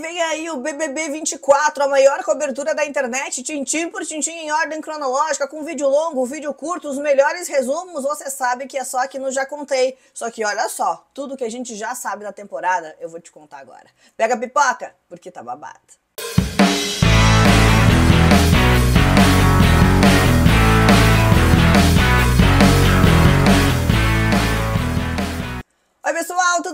vem aí o BBB 24, a maior cobertura da internet, tintim por tintim em ordem cronológica, com vídeo longo, vídeo curto, os melhores resumos, você sabe que é só que no Já Contei. Só que olha só, tudo que a gente já sabe da temporada, eu vou te contar agora. Pega a pipoca, porque tá babado.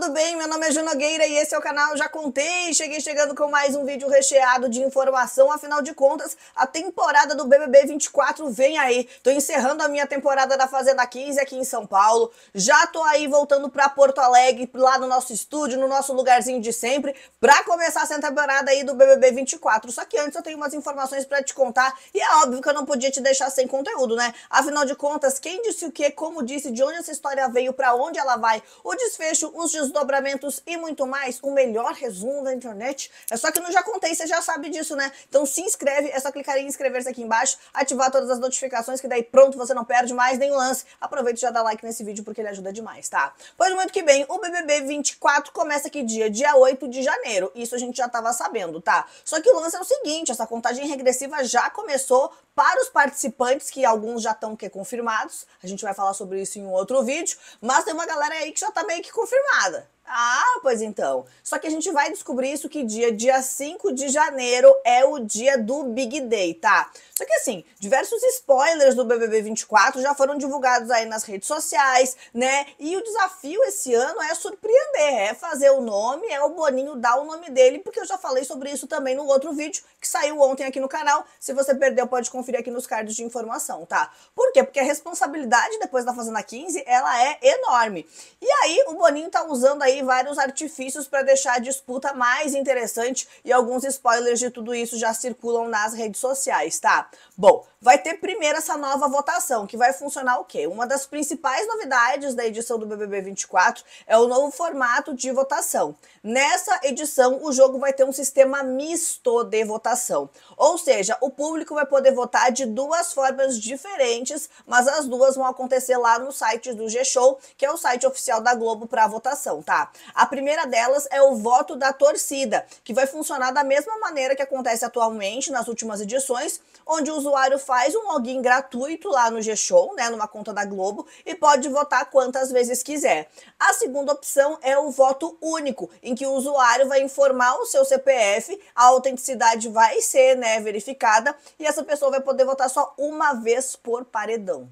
tudo bem? Meu nome é Juna Nogueira e esse é o canal Já Contei. Cheguei chegando com mais um vídeo recheado de informação. Afinal de contas, a temporada do BBB 24 vem aí. Tô encerrando a minha temporada da Fazenda 15 aqui em São Paulo. Já tô aí voltando pra Porto Alegre, lá no nosso estúdio, no nosso lugarzinho de sempre, pra começar essa temporada aí do BBB 24. Só que antes eu tenho umas informações pra te contar e é óbvio que eu não podia te deixar sem conteúdo, né? Afinal de contas, quem disse o quê como disse, de onde essa história veio, pra onde ela vai, o desfecho, os desdobramentos desdobramentos e muito mais, o melhor resumo da internet. É só que eu não já contei, você já sabe disso, né? Então se inscreve, é só clicar em inscrever-se aqui embaixo, ativar todas as notificações, que daí pronto, você não perde mais nenhum lance. Aproveita e já dá like nesse vídeo porque ele ajuda demais, tá? Pois muito que bem, o BBB 24 começa aqui dia, dia 8 de janeiro. Isso a gente já tava sabendo, tá? Só que o lance é o seguinte, essa contagem regressiva já começou para os participantes, que alguns já estão confirmados, a gente vai falar sobre isso em um outro vídeo, mas tem uma galera aí que já tá meio que confirmada. Ah, pois então. Só que a gente vai descobrir isso que dia, dia 5 de janeiro é o dia do Big Day, tá? Só que assim, diversos spoilers do BBB 24 já foram divulgados aí nas redes sociais, né? E o desafio esse ano é surpreender, é fazer o nome, é o Boninho dar o nome dele, porque eu já falei sobre isso também no outro vídeo que saiu ontem aqui no canal. Se você perdeu, pode conferir aqui nos cards de informação, tá? Por quê? Porque a responsabilidade depois da Fazenda 15, ela é enorme. E aí o Boninho tá usando aí aí vários artifícios para deixar a disputa mais interessante e alguns spoilers de tudo isso já circulam nas redes sociais, tá? Bom, vai ter primeiro essa nova votação, que vai funcionar o quê? Uma das principais novidades da edição do BBB 24 é o novo formato de votação. Nessa edição, o jogo vai ter um sistema misto de votação, ou seja, o público vai poder votar de duas formas diferentes, mas as duas vão acontecer lá no site do G-Show, que é o site oficial da Globo para a votação, tá? A primeira delas é o voto da torcida, que vai funcionar da mesma maneira que acontece atualmente nas últimas edições, onde o usuário faz um login gratuito lá no G-Show, né, numa conta da Globo, e pode votar quantas vezes quiser. A segunda opção é o voto único, em que o usuário vai informar o seu CPF, a autenticidade vai ser né, verificada e essa pessoa vai poder votar só uma vez por paredão.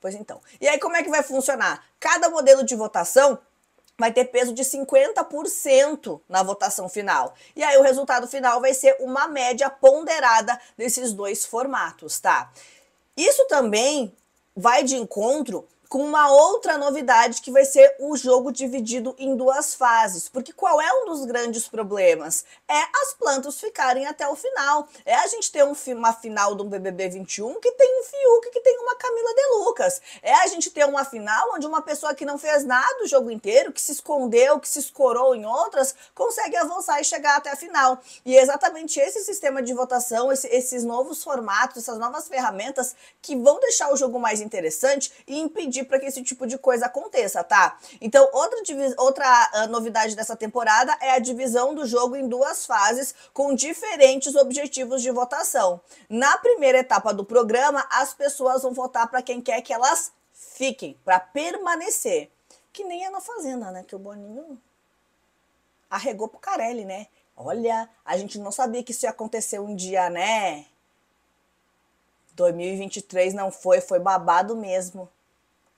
Pois então. E aí, como é que vai funcionar? Cada modelo de votação vai ter peso de 50% na votação final. E aí o resultado final vai ser uma média ponderada desses dois formatos, tá? Isso também vai de encontro com uma outra novidade que vai ser o jogo dividido em duas fases. Porque qual é um dos grandes problemas? É as plantas ficarem até o final. É a gente ter um, uma final do BBB 21 que tem um Fiuk, que tem uma Camila de Lucas. É a gente ter uma final onde uma pessoa que não fez nada o jogo inteiro, que se escondeu, que se escorou em outras, consegue avançar e chegar até a final. E é exatamente esse sistema de votação, esse, esses novos formatos, essas novas ferramentas que vão deixar o jogo mais interessante e impedir pedir para que esse tipo de coisa aconteça, tá? Então, outra, outra ah, novidade dessa temporada é a divisão do jogo em duas fases com diferentes objetivos de votação. Na primeira etapa do programa, as pessoas vão votar para quem quer que elas fiquem, para permanecer. Que nem é na Fazenda, né? Que o Boninho arregou pro Carelli, né? Olha, a gente não sabia que isso ia acontecer um dia, né? 2023 não foi, foi babado mesmo.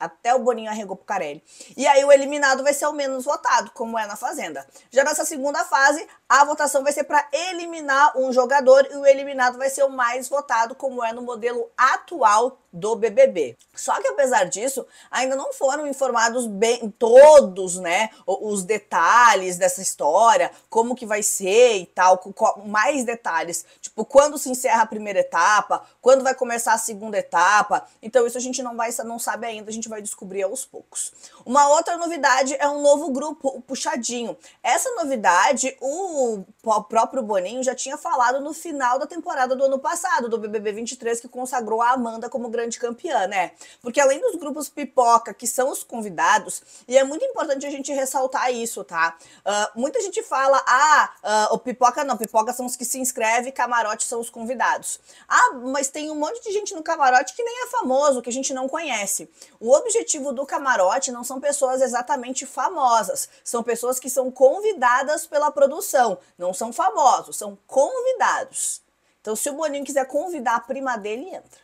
Até o Boninho arregou pro Carelli. E aí o eliminado vai ser o menos votado, como é na Fazenda. Já nessa segunda fase, a votação vai ser para eliminar um jogador e o eliminado vai ser o mais votado, como é no modelo atual do BBB. Só que apesar disso, ainda não foram informados bem todos, né, os detalhes dessa história, como que vai ser e tal, com mais detalhes, tipo quando se encerra a primeira etapa, quando vai começar a segunda etapa. Então isso a gente não vai não sabe ainda, a gente vai descobrir aos poucos. Uma outra novidade é um novo grupo, o Puxadinho. Essa novidade o próprio Boninho já tinha falado no final da temporada do ano passado do BBB 23 que consagrou a Amanda como grande grande campeã, né? Porque além dos grupos pipoca, que são os convidados, e é muito importante a gente ressaltar isso, tá? Uh, muita gente fala, ah, uh, o pipoca não, pipoca são os que se inscrevem, camarote são os convidados. Ah, mas tem um monte de gente no camarote que nem é famoso, que a gente não conhece. O objetivo do camarote não são pessoas exatamente famosas, são pessoas que são convidadas pela produção, não são famosos, são convidados. Então, se o Boninho quiser convidar a prima dele, entra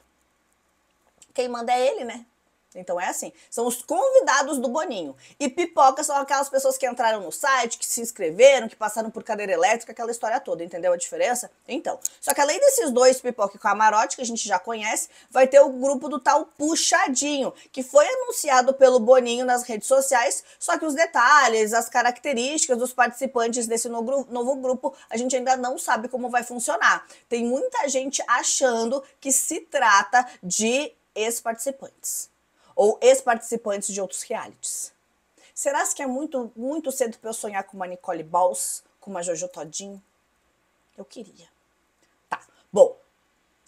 quem manda é ele, né? Então é assim, são os convidados do Boninho. E pipoca são aquelas pessoas que entraram no site, que se inscreveram, que passaram por cadeira elétrica, aquela história toda, entendeu a diferença? Então, só que além desses dois, pipoca e camarote, que a gente já conhece, vai ter o grupo do tal Puxadinho, que foi anunciado pelo Boninho nas redes sociais, só que os detalhes, as características dos participantes desse novo grupo, a gente ainda não sabe como vai funcionar. Tem muita gente achando que se trata de ex-participantes ou ex-participantes de outros realities. Será que é muito, muito cedo para eu sonhar com uma Nicole Balls, com uma Jojo Todinho? Eu queria. Tá, bom,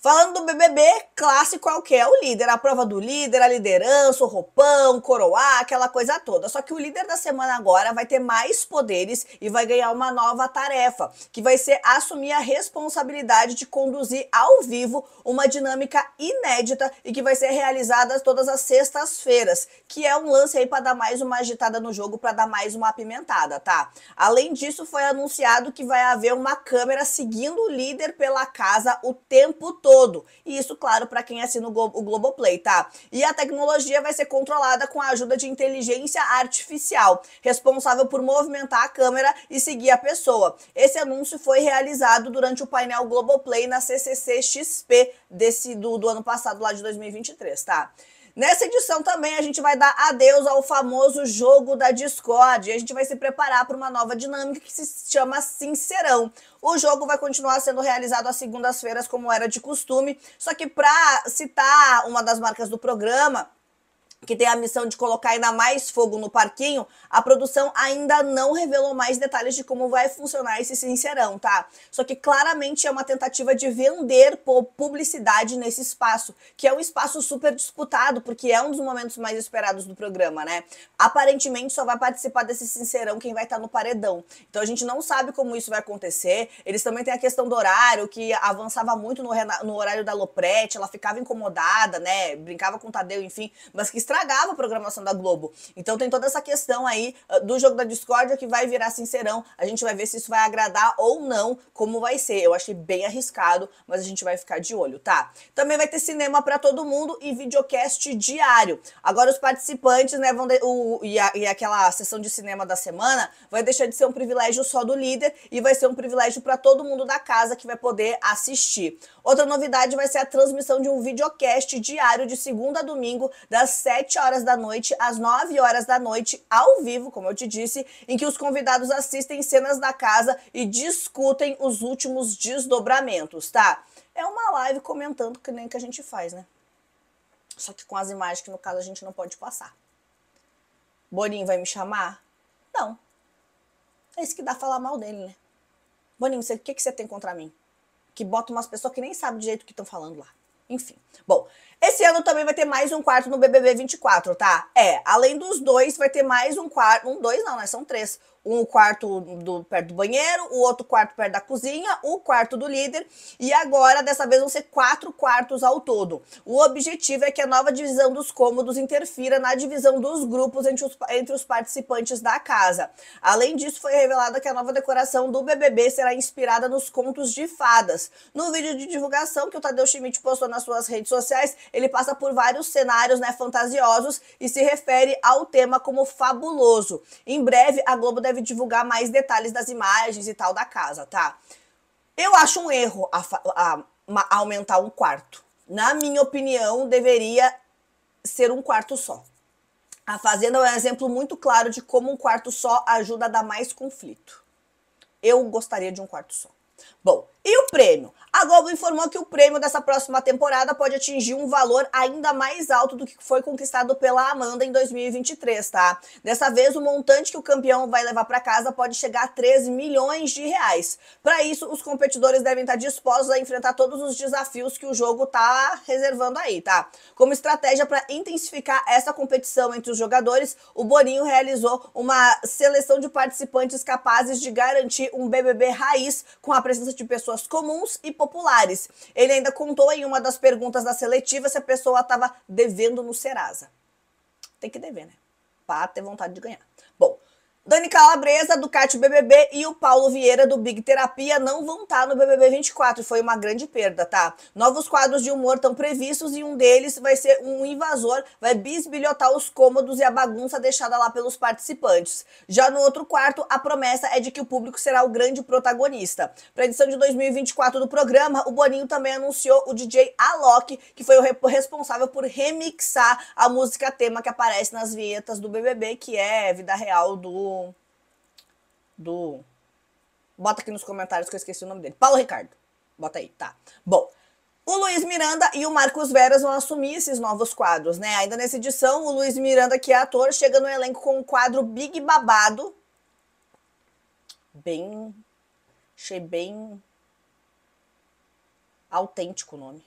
Falando do BBB, clássico é o que? É o líder, a prova do líder, a liderança, o roupão, coroar, aquela coisa toda. Só que o líder da semana agora vai ter mais poderes e vai ganhar uma nova tarefa, que vai ser assumir a responsabilidade de conduzir ao vivo uma dinâmica inédita e que vai ser realizada todas as sextas-feiras, que é um lance aí para dar mais uma agitada no jogo, para dar mais uma apimentada, tá? Além disso, foi anunciado que vai haver uma câmera seguindo o líder pela casa o tempo todo todo. E isso, claro, para quem assina o, Glo o Globoplay, tá? E a tecnologia vai ser controlada com a ajuda de inteligência artificial, responsável por movimentar a câmera e seguir a pessoa. Esse anúncio foi realizado durante o painel Globoplay na CCC XP desse, do, do ano passado, lá de 2023, tá? Nessa edição também a gente vai dar adeus ao famoso jogo da Discord. E a gente vai se preparar para uma nova dinâmica que se chama Sincerão. O jogo vai continuar sendo realizado às segundas-feiras, como era de costume. Só que, para citar uma das marcas do programa, que tem a missão de colocar ainda mais fogo no parquinho, a produção ainda não revelou mais detalhes de como vai funcionar esse sincerão, tá? Só que claramente é uma tentativa de vender publicidade nesse espaço, que é um espaço super disputado, porque é um dos momentos mais esperados do programa, né? Aparentemente só vai participar desse sincerão quem vai estar tá no paredão. Então a gente não sabe como isso vai acontecer. Eles também têm a questão do horário, que avançava muito no, no horário da Loprete, ela ficava incomodada, né? Brincava com o Tadeu, enfim, mas que estragava a programação da Globo. Então tem toda essa questão aí ah, do jogo da discórdia que vai virar sincerão. A gente vai ver se isso vai agradar ou não, como vai ser. Eu achei bem arriscado, mas a gente vai ficar de olho, tá? Também vai ter cinema para todo mundo e videocast diário. Agora os participantes, né, vão de, o, e, a, e aquela sessão de cinema da semana vai deixar de ser um privilégio só do líder e vai ser um privilégio para todo mundo da casa que vai poder assistir. Outra novidade vai ser a transmissão de um videocast diário de segunda a domingo das 7 7 horas da noite às 9 horas da noite, ao vivo, como eu te disse, em que os convidados assistem cenas da casa e discutem os últimos desdobramentos, tá? É uma live comentando que nem que a gente faz, né? Só que com as imagens que no caso a gente não pode passar. Boninho vai me chamar? Não. É isso que dá falar mal dele, né? Boninho, o que, que você tem contra mim? Que bota umas pessoas que nem sabem direito o que estão falando lá. Enfim. Bom, esse ano também vai ter mais um quarto no BBB 24, tá? É, além dos dois, vai ter mais um quarto. Um, dois não, né? São três um quarto do, perto do banheiro, o outro quarto perto da cozinha, o quarto do líder e agora dessa vez vão ser quatro quartos ao todo. O objetivo é que a nova divisão dos cômodos interfira na divisão dos grupos entre os, entre os participantes da casa. Além disso, foi revelado que a nova decoração do BBB será inspirada nos contos de fadas. No vídeo de divulgação que o Tadeu Schmidt postou nas suas redes sociais, ele passa por vários cenários né, fantasiosos e se refere ao tema como fabuloso. Em breve, a Globo deve deve divulgar mais detalhes das imagens e tal da casa, tá? Eu acho um erro a, a, a aumentar um quarto. Na minha opinião, deveria ser um quarto só. A Fazenda é um exemplo muito claro de como um quarto só ajuda a dar mais conflito. Eu gostaria de um quarto só. Bom, e o prêmio? A Globo informou que o prêmio dessa próxima temporada pode atingir um valor ainda mais alto do que foi conquistado pela Amanda em 2023, tá? Dessa vez, o montante que o campeão vai levar para casa pode chegar a 3 milhões de reais. Para isso, os competidores devem estar dispostos a enfrentar todos os desafios que o jogo tá reservando aí, tá? Como estratégia para intensificar essa competição entre os jogadores, o Boninho realizou uma seleção de participantes capazes de garantir um BBB raiz com a presença de pessoas comuns e populares. Ele ainda contou em uma das perguntas da seletiva se a pessoa estava devendo no Serasa. Tem que dever, né? Para ter vontade de ganhar. Bom, Dani Calabresa, do Cate BBB e o Paulo Vieira, do Big Terapia, não vão estar tá no BBB 24. Foi uma grande perda, tá? Novos quadros de humor estão previstos e um deles vai ser um invasor, vai bisbilhotar os cômodos e a bagunça deixada lá pelos participantes. Já no outro quarto, a promessa é de que o público será o grande protagonista. Para a edição de 2024 do programa, o Boninho também anunciou o DJ Alok, que foi o responsável por remixar a música tema que aparece nas vinhetas do BBB, que é Vida Real do do. Bota aqui nos comentários que eu esqueci o nome dele. Paulo Ricardo. Bota aí, tá. Bom. O Luiz Miranda e o Marcos Veras vão assumir esses novos quadros, né? Ainda nessa edição, o Luiz Miranda, que é ator, chega no elenco com um quadro Big Babado. Bem. Achei bem. Autêntico o nome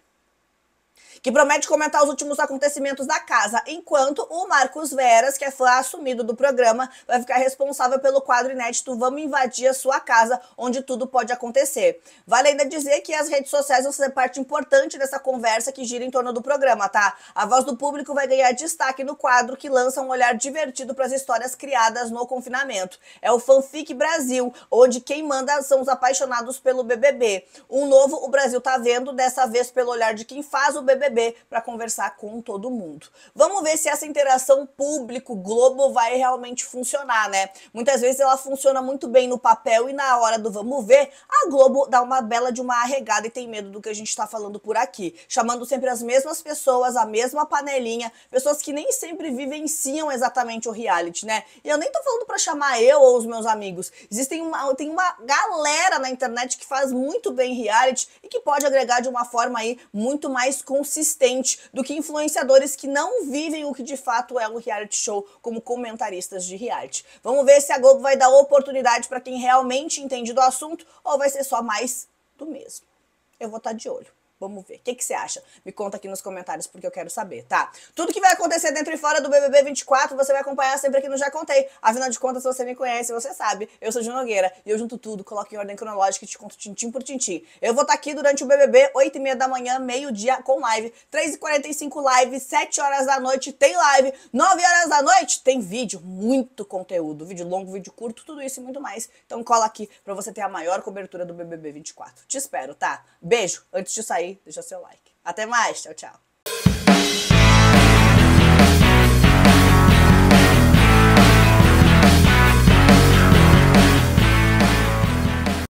que promete comentar os últimos acontecimentos da casa, enquanto o Marcos Veras, que é fã assumido do programa, vai ficar responsável pelo quadro inédito Vamos Invadir a Sua Casa, onde tudo pode acontecer. Vale ainda dizer que as redes sociais vão ser parte importante dessa conversa que gira em torno do programa, tá? A voz do público vai ganhar destaque no quadro que lança um olhar divertido para as histórias criadas no confinamento. É o Fanfic Brasil, onde quem manda são os apaixonados pelo BBB. Um novo O Brasil tá vendo, dessa vez pelo olhar de quem faz o BBB BBB para conversar com todo mundo. Vamos ver se essa interação público-globo vai realmente funcionar, né? Muitas vezes ela funciona muito bem no papel e na hora do vamos ver, a Globo dá uma bela de uma arregada e tem medo do que a gente está falando por aqui, chamando sempre as mesmas pessoas, a mesma panelinha, pessoas que nem sempre vivenciam exatamente o reality, né? E eu nem tô falando para chamar eu ou os meus amigos. Existem uma, tem uma galera na internet que faz muito bem reality e que pode agregar de uma forma aí muito mais consistente do que influenciadores que não vivem o que de fato é um reality show como comentaristas de reality. Vamos ver se a Globo vai dar oportunidade para quem realmente entende do assunto ou vai ser só mais do mesmo. Eu vou estar tá de olho. Vamos ver. O que, que você acha? Me conta aqui nos comentários porque eu quero saber, tá? Tudo que vai acontecer dentro e fora do BBB 24 você vai acompanhar sempre aqui no Já Contei. Afinal de contas, se você me conhece, você sabe. Eu sou Juno Nogueira e eu junto tudo, coloco em ordem cronológica e te conto tintim por tintim. Eu vou estar tá aqui durante o BBB, 8h30 da manhã, meio-dia com live, 3h45 live, 7 horas da noite tem live, 9 horas da noite tem vídeo, muito conteúdo, vídeo longo, vídeo curto, tudo isso e muito mais. Então cola aqui para você ter a maior cobertura do BBB 24. Te espero, tá? Beijo. Antes de sair, deixa seu like. Até mais, tchau, tchau.